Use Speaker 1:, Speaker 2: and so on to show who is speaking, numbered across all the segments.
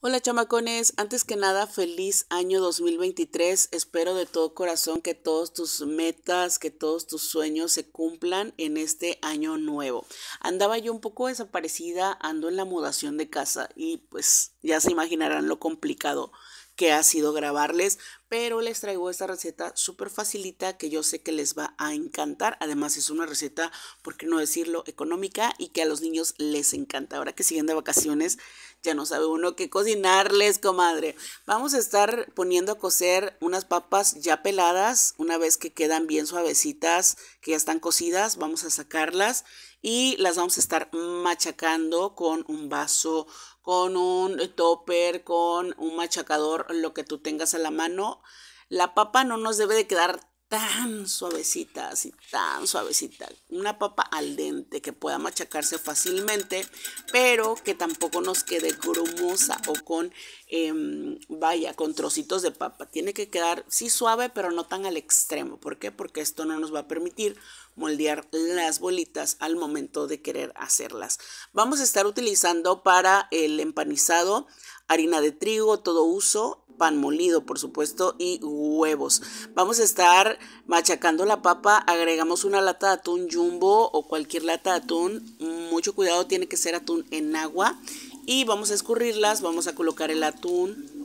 Speaker 1: Hola chamacones, antes que nada feliz año 2023, espero de todo corazón que todos tus metas, que todos tus sueños se cumplan en este año nuevo. Andaba yo un poco desaparecida, ando en la mudación de casa y pues ya se imaginarán lo complicado que ha sido grabarles, pero les traigo esta receta súper facilita que yo sé que les va a encantar. Además es una receta, por qué no decirlo, económica y que a los niños les encanta. Ahora que siguen de vacaciones, ya no sabe uno qué cocinarles, comadre. Vamos a estar poniendo a cocer unas papas ya peladas, una vez que quedan bien suavecitas, que ya están cocidas, vamos a sacarlas y las vamos a estar machacando con un vaso con un topper, con un machacador, lo que tú tengas a la mano. La papa no nos debe de quedar tan suavecita, así tan suavecita. Una papa al dente que pueda machacarse fácilmente, pero que tampoco nos quede grumosa o con, em, vaya, con trocitos de papa. Tiene que quedar, sí, suave, pero no tan al extremo. ¿Por qué? Porque esto no nos va a permitir moldear las bolitas al momento de querer hacerlas. Vamos a estar utilizando para el empanizado harina de trigo, todo uso, pan molido, por supuesto, y huevos. Vamos a estar machacando la papa, agregamos una lata de atún jumbo o cualquier lata de atún. Mucho cuidado, tiene que ser atún en agua. Y vamos a escurrirlas, vamos a colocar el atún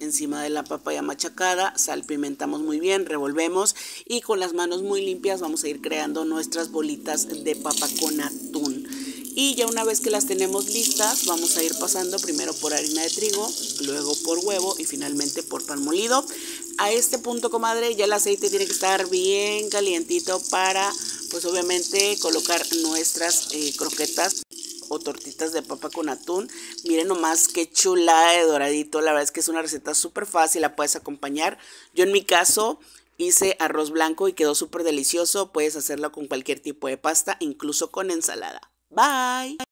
Speaker 1: encima de la papa ya machacada, salpimentamos muy bien, revolvemos y con las manos muy limpias vamos a ir creando nuestras bolitas de papa con atún. Y ya una vez que las tenemos listas, vamos a ir pasando primero por harina de trigo, luego por huevo y finalmente por pan molido. A este punto, comadre, ya el aceite tiene que estar bien calientito para, pues obviamente, colocar nuestras eh, croquetas o tortitas de papa con atún. Miren nomás qué chula de doradito. La verdad es que es una receta súper fácil, la puedes acompañar. Yo en mi caso hice arroz blanco y quedó súper delicioso. Puedes hacerlo con cualquier tipo de pasta, incluso con ensalada. Bye.